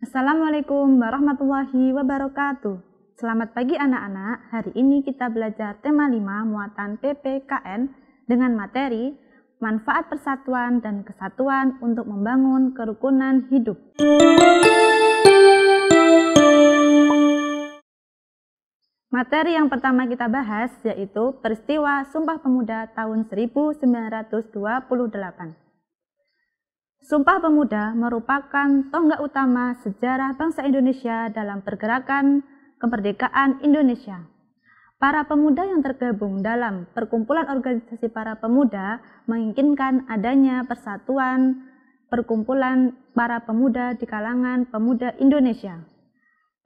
Assalamualaikum warahmatullahi wabarakatuh. Selamat pagi anak-anak. Hari ini kita belajar tema 5 muatan PPKN dengan materi manfaat persatuan dan kesatuan untuk membangun kerukunan hidup. Materi yang pertama kita bahas yaitu peristiwa Sumpah Pemuda tahun 1928. Sumpah Pemuda merupakan tonggak utama sejarah bangsa Indonesia dalam pergerakan kemerdekaan Indonesia. Para pemuda yang tergabung dalam perkumpulan organisasi para pemuda menginginkan adanya persatuan perkumpulan para pemuda di kalangan pemuda Indonesia.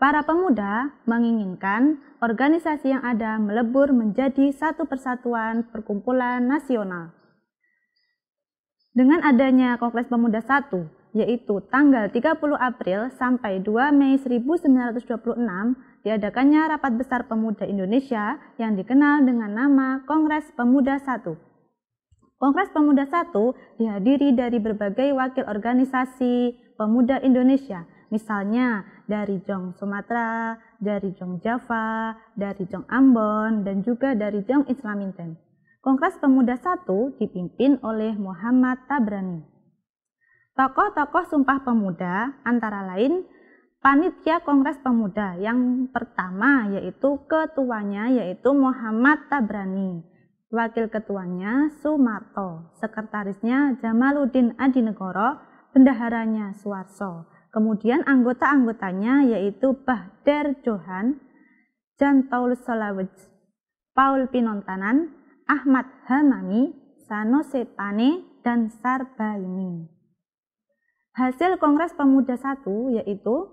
Para pemuda menginginkan organisasi yang ada melebur menjadi satu persatuan perkumpulan nasional. Dengan adanya Kongres Pemuda 1, yaitu tanggal 30 April sampai 2 Mei 1926, diadakannya Rapat Besar Pemuda Indonesia yang dikenal dengan nama Kongres Pemuda 1. Kongres Pemuda 1 dihadiri dari berbagai wakil organisasi pemuda Indonesia, misalnya dari Jong Sumatera, dari Jong Java, dari Jong Ambon, dan juga dari Jong Islaminten. Kongres Pemuda I dipimpin oleh Muhammad Tabrani. Tokoh-tokoh Sumpah Pemuda antara lain panitia Kongres Pemuda yang pertama yaitu ketuanya yaitu Muhammad Tabrani, wakil ketuanya Sumarto, sekretarisnya Jamaluddin Adinegoro, bendaharanya Suwarso. Kemudian anggota-anggotanya yaitu Bahder Johan, Jan Paul Solawaj, Paul Pinontanan, Ahmad Hamami, Sano Pane, dan Sarbaini. Hasil Kongres Pemuda I yaitu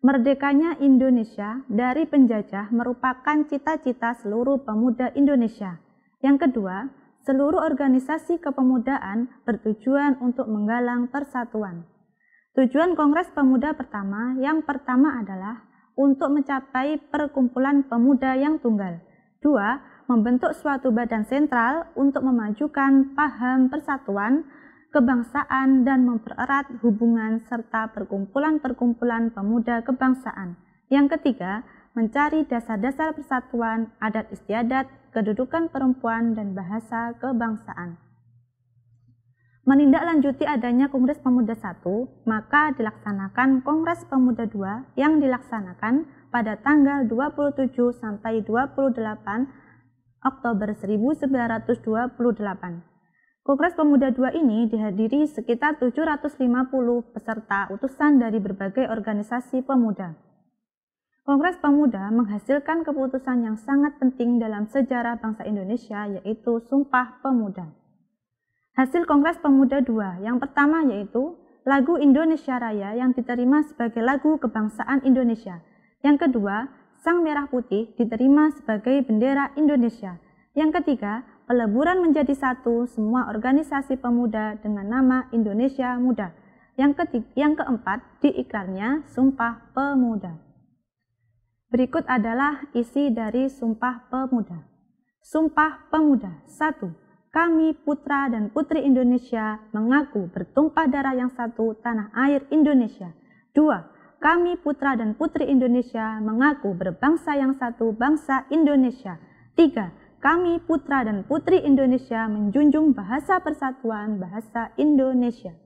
Merdekanya Indonesia dari penjajah merupakan cita-cita seluruh pemuda Indonesia. Yang kedua, seluruh organisasi kepemudaan bertujuan untuk menggalang persatuan. Tujuan Kongres Pemuda pertama yang pertama adalah untuk mencapai perkumpulan pemuda yang tunggal. Dua, membentuk suatu badan sentral untuk memajukan paham persatuan, kebangsaan, dan mempererat hubungan serta perkumpulan-perkumpulan pemuda kebangsaan. Yang ketiga, mencari dasar-dasar persatuan, adat istiadat, kedudukan perempuan, dan bahasa kebangsaan. Menindaklanjuti adanya Kongres Pemuda I, maka dilaksanakan Kongres Pemuda II yang dilaksanakan pada tanggal 27 sampai 28 Oktober 1928. Kongres Pemuda II ini dihadiri sekitar 750 peserta utusan dari berbagai organisasi pemuda. Kongres Pemuda menghasilkan keputusan yang sangat penting dalam sejarah bangsa Indonesia yaitu Sumpah Pemuda. Hasil Kongres Pemuda II yang pertama yaitu lagu Indonesia Raya yang diterima sebagai lagu kebangsaan Indonesia. Yang kedua, sang merah putih diterima sebagai bendera Indonesia. Yang ketiga, peleburan menjadi satu semua organisasi pemuda dengan nama Indonesia Muda. Yang, ketiga, yang keempat, di Sumpah Pemuda. Berikut adalah isi dari Sumpah Pemuda. Sumpah Pemuda 1 kami putra dan putri Indonesia mengaku bertumpah darah yang satu tanah air Indonesia. Dua, kami putra dan putri Indonesia mengaku berbangsa yang satu, bangsa Indonesia. 3. Kami putra dan putri Indonesia menjunjung bahasa persatuan bahasa Indonesia.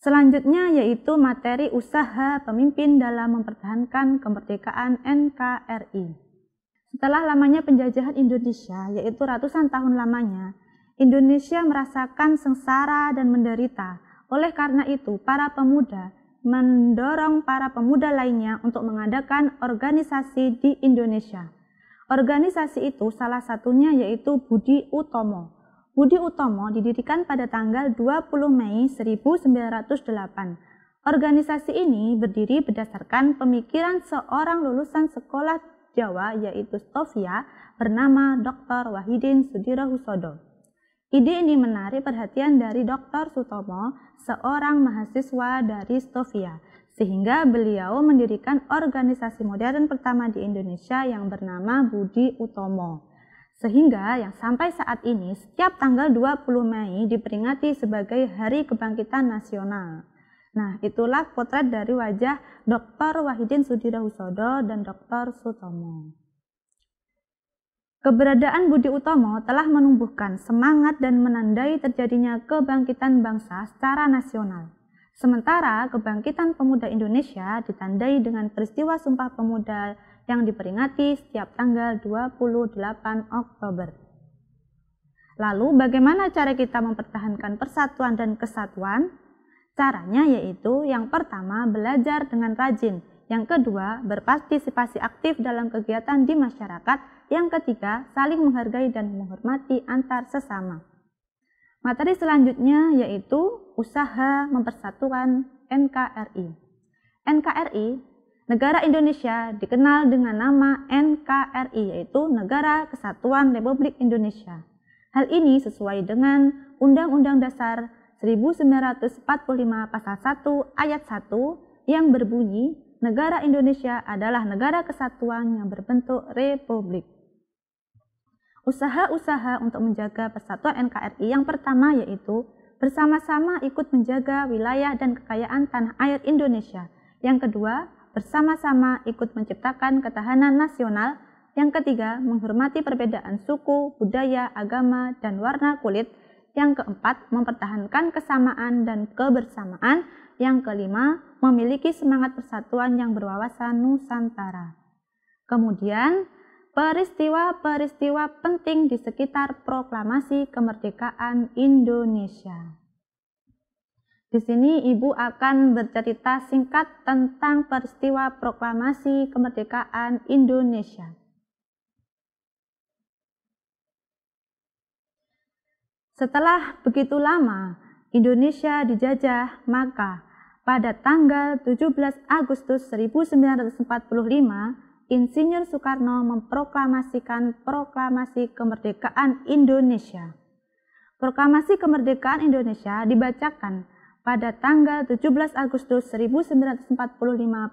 Selanjutnya yaitu materi usaha pemimpin dalam mempertahankan kemerdekaan NKRI. Setelah lamanya penjajahan Indonesia, yaitu ratusan tahun lamanya, Indonesia merasakan sengsara dan menderita. Oleh karena itu, para pemuda mendorong para pemuda lainnya untuk mengadakan organisasi di Indonesia. Organisasi itu salah satunya yaitu Budi Utomo. Budi Utomo didirikan pada tanggal 20 Mei 1908. Organisasi ini berdiri berdasarkan pemikiran seorang lulusan sekolah Jawa yaitu Stofia bernama Dr. Wahidin Sudirohusodo. Husodo. Ide ini menarik perhatian dari Dr. Sutomo, seorang mahasiswa dari Stovia, sehingga beliau mendirikan organisasi modern pertama di Indonesia yang bernama Budi Utomo. Sehingga yang sampai saat ini setiap tanggal 20 Mei diperingati sebagai Hari Kebangkitan Nasional. Nah, itulah potret dari wajah Dr. Wahidin Sudirahusodo dan Dr. Sutomo. Keberadaan Budi Utomo telah menumbuhkan semangat dan menandai terjadinya kebangkitan bangsa secara nasional. Sementara kebangkitan pemuda Indonesia ditandai dengan peristiwa Sumpah Pemuda yang diperingati setiap tanggal 28 Oktober. Lalu bagaimana cara kita mempertahankan persatuan dan kesatuan? Caranya yaitu yang pertama belajar dengan rajin, yang kedua, berpartisipasi aktif dalam kegiatan di masyarakat. Yang ketiga, saling menghargai dan menghormati antar sesama. Materi selanjutnya yaitu usaha mempersatukan NKRI. NKRI, negara Indonesia dikenal dengan nama NKRI yaitu Negara Kesatuan Republik Indonesia. Hal ini sesuai dengan Undang-Undang Dasar 1945 Pasal 1 Ayat 1 yang berbunyi negara Indonesia adalah negara kesatuan yang berbentuk republik. Usaha-usaha untuk menjaga persatuan NKRI yang pertama yaitu bersama-sama ikut menjaga wilayah dan kekayaan tanah air Indonesia. Yang kedua, bersama-sama ikut menciptakan ketahanan nasional. Yang ketiga, menghormati perbedaan suku, budaya, agama, dan warna kulit. Yang keempat, mempertahankan kesamaan dan kebersamaan. Yang kelima, memiliki semangat persatuan yang berwawasan Nusantara. Kemudian, peristiwa-peristiwa penting di sekitar proklamasi kemerdekaan Indonesia. Di sini Ibu akan bercerita singkat tentang peristiwa proklamasi kemerdekaan Indonesia. Setelah begitu lama Indonesia dijajah, maka pada tanggal 17 Agustus 1945, Insinyur Soekarno memproklamasikan proklamasi kemerdekaan Indonesia. Proklamasi kemerdekaan Indonesia dibacakan pada tanggal 17 Agustus 1945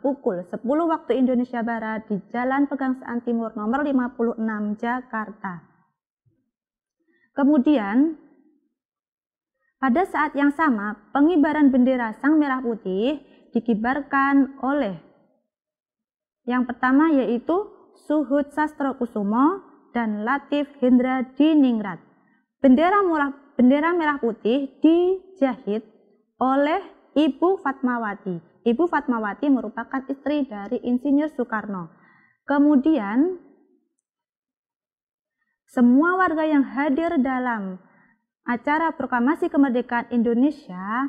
pukul 10 waktu Indonesia Barat di Jalan Pegangsaan Timur nomor 56 Jakarta. Kemudian, pada saat yang sama, pengibaran bendera sang merah putih dikibarkan oleh yang pertama yaitu Suhud Sastro Kusumo dan Latif Hendra Diningrat. Bendera, murah, bendera merah putih dijahit oleh Ibu Fatmawati. Ibu Fatmawati merupakan istri dari Insinyur Soekarno. Kemudian, semua warga yang hadir dalam acara proklamasi kemerdekaan Indonesia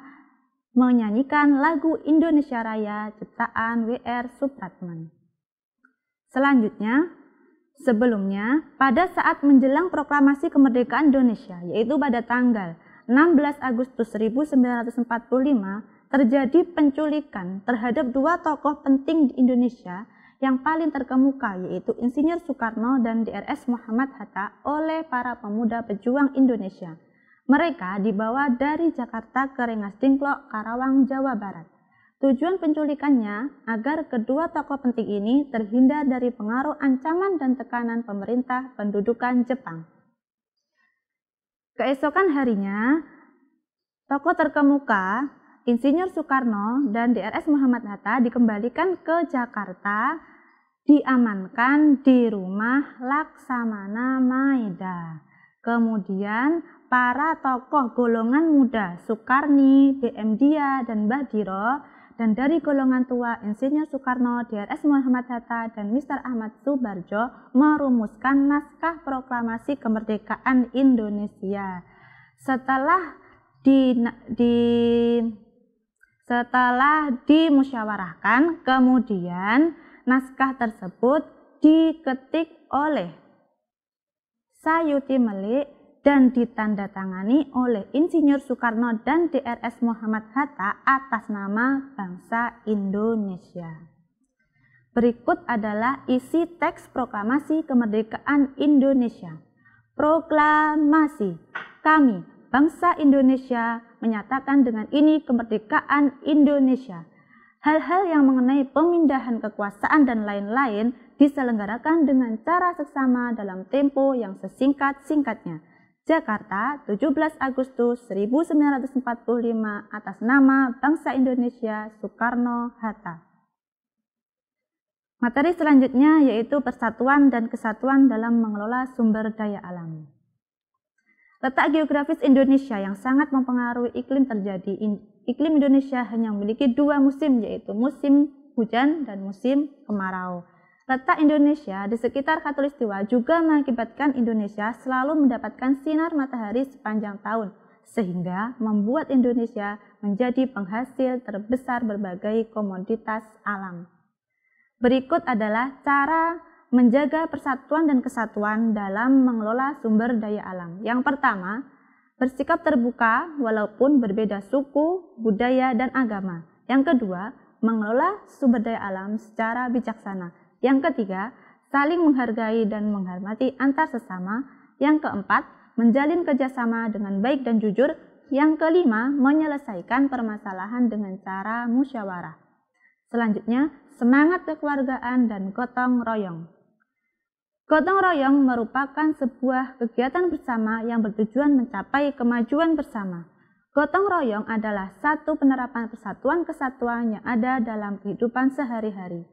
menyanyikan lagu Indonesia Raya ciptaan W.R. Supratman. Selanjutnya, sebelumnya pada saat menjelang proklamasi kemerdekaan Indonesia, yaitu pada tanggal 16 Agustus 1945, terjadi penculikan terhadap dua tokoh penting di Indonesia yang paling terkemuka yaitu Insinyur Soekarno dan DRS Muhammad Hatta oleh para pemuda pejuang Indonesia. Mereka dibawa dari Jakarta ke Rengas Dengklok, Karawang, Jawa Barat. Tujuan penculikannya agar kedua tokoh penting ini terhindar dari pengaruh ancaman dan tekanan pemerintah pendudukan Jepang. Keesokan harinya, tokoh terkemuka Insinyur Soekarno dan DRS Muhammad Hatta dikembalikan ke Jakarta, diamankan di rumah Laksamana Maeda. Kemudian para tokoh golongan muda Soekarni, DM Dia, dan Mbah Diro dan dari golongan tua Insinyur Soekarno, DRS Muhammad Hatta, dan Mr. Ahmad Subarjo merumuskan naskah proklamasi kemerdekaan Indonesia. Setelah di, di setelah dimusyawarahkan, kemudian naskah tersebut diketik oleh Sayuti Melik dan ditandatangani oleh Insinyur Soekarno dan DRS Muhammad Hatta atas nama bangsa Indonesia. Berikut adalah isi teks proklamasi kemerdekaan Indonesia. Proklamasi kami, bangsa Indonesia, menyatakan dengan ini kemerdekaan Indonesia hal-hal yang mengenai pemindahan kekuasaan dan lain-lain diselenggarakan dengan cara seksama dalam tempo yang sesingkat-singkatnya. Jakarta, 17 Agustus 1945 atas nama Bangsa Indonesia Soekarno-Hatta. Materi selanjutnya yaitu persatuan dan kesatuan dalam mengelola sumber daya alam. Letak geografis Indonesia yang sangat mempengaruhi iklim terjadi iklim Indonesia hanya memiliki dua musim yaitu musim hujan dan musim kemarau. Letak Indonesia di sekitar khatulistiwa juga mengakibatkan Indonesia selalu mendapatkan sinar matahari sepanjang tahun, sehingga membuat Indonesia menjadi penghasil terbesar berbagai komoditas alam. Berikut adalah cara menjaga persatuan dan kesatuan dalam mengelola sumber daya alam. Yang pertama, Bersikap terbuka walaupun berbeda suku, budaya, dan agama. Yang kedua, mengelola sumber daya alam secara bijaksana. Yang ketiga, saling menghargai dan menghormati antar sesama. Yang keempat, menjalin kerjasama dengan baik dan jujur. Yang kelima, menyelesaikan permasalahan dengan cara musyawarah. Selanjutnya, semangat kekeluargaan dan gotong royong. Gotong royong merupakan sebuah kegiatan bersama yang bertujuan mencapai kemajuan bersama. Gotong royong adalah satu penerapan persatuan kesatuan yang ada dalam kehidupan sehari-hari.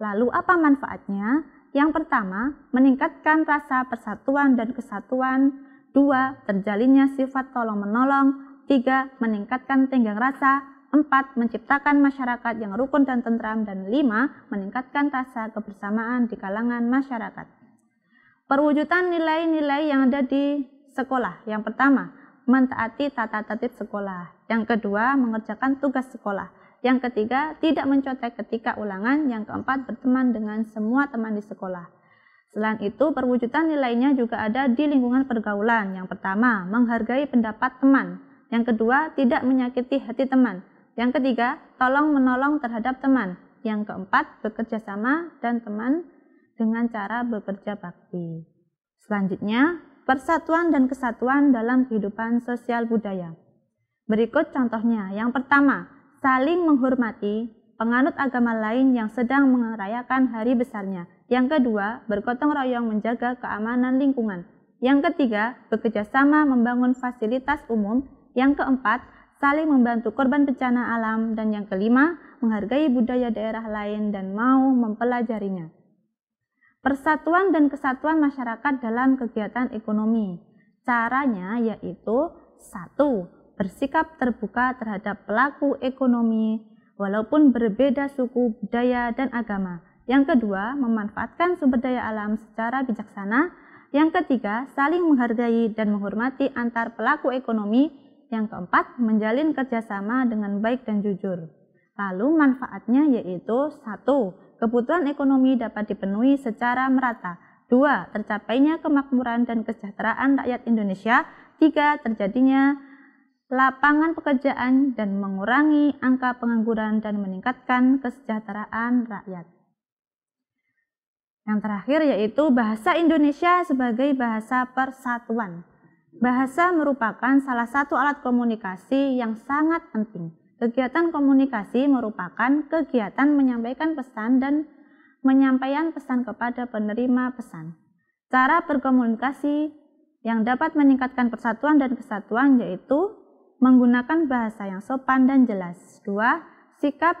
Lalu apa manfaatnya? Yang pertama, meningkatkan rasa persatuan dan kesatuan. Dua, terjalinnya sifat tolong-menolong. Tiga, meningkatkan tenggang rasa. Empat, menciptakan masyarakat yang rukun dan tentram. Dan lima, meningkatkan rasa kebersamaan di kalangan masyarakat. Perwujudan nilai-nilai yang ada di sekolah. Yang pertama, mentaati tata tertib sekolah. Yang kedua, mengerjakan tugas sekolah. Yang ketiga, tidak mencotek ketika ulangan. Yang keempat, berteman dengan semua teman di sekolah. Selain itu, perwujudan nilainya juga ada di lingkungan pergaulan. Yang pertama, menghargai pendapat teman. Yang kedua, tidak menyakiti hati teman. Yang ketiga, tolong menolong terhadap teman. Yang keempat, bekerja sama dan teman dengan cara bekerja bakti. Selanjutnya, persatuan dan kesatuan dalam kehidupan sosial budaya. Berikut contohnya. Yang pertama, saling menghormati penganut agama lain yang sedang merayakan hari besarnya. Yang kedua, bergotong royong menjaga keamanan lingkungan. Yang ketiga, bekerjasama membangun fasilitas umum. Yang keempat, saling membantu korban bencana alam. Dan yang kelima, menghargai budaya daerah lain dan mau mempelajarinya persatuan dan kesatuan masyarakat dalam kegiatan ekonomi. Caranya yaitu satu, bersikap terbuka terhadap pelaku ekonomi walaupun berbeda suku, budaya, dan agama. Yang kedua, memanfaatkan sumber daya alam secara bijaksana. Yang ketiga, saling menghargai dan menghormati antar pelaku ekonomi. Yang keempat, menjalin kerjasama dengan baik dan jujur. Lalu manfaatnya yaitu satu, Kebutuhan ekonomi dapat dipenuhi secara merata. Dua, tercapainya kemakmuran dan kesejahteraan rakyat Indonesia. Tiga, terjadinya lapangan pekerjaan dan mengurangi angka pengangguran dan meningkatkan kesejahteraan rakyat. Yang terakhir yaitu bahasa Indonesia sebagai bahasa persatuan. Bahasa merupakan salah satu alat komunikasi yang sangat penting. Kegiatan komunikasi merupakan kegiatan menyampaikan pesan dan menyampaikan pesan kepada penerima pesan. Cara berkomunikasi yang dapat meningkatkan persatuan dan kesatuan yaitu menggunakan bahasa yang sopan dan jelas. Dua, sikap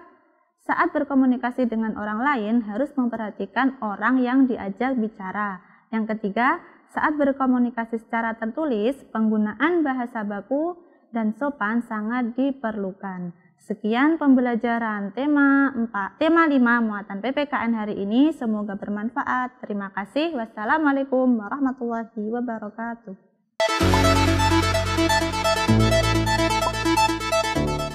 saat berkomunikasi dengan orang lain harus memperhatikan orang yang diajak bicara. Yang ketiga, saat berkomunikasi secara tertulis, penggunaan bahasa baku dan sopan sangat diperlukan. Sekian pembelajaran tema 4, tema 5 muatan PPKN hari ini. Semoga bermanfaat. Terima kasih. Wassalamualaikum warahmatullahi wabarakatuh.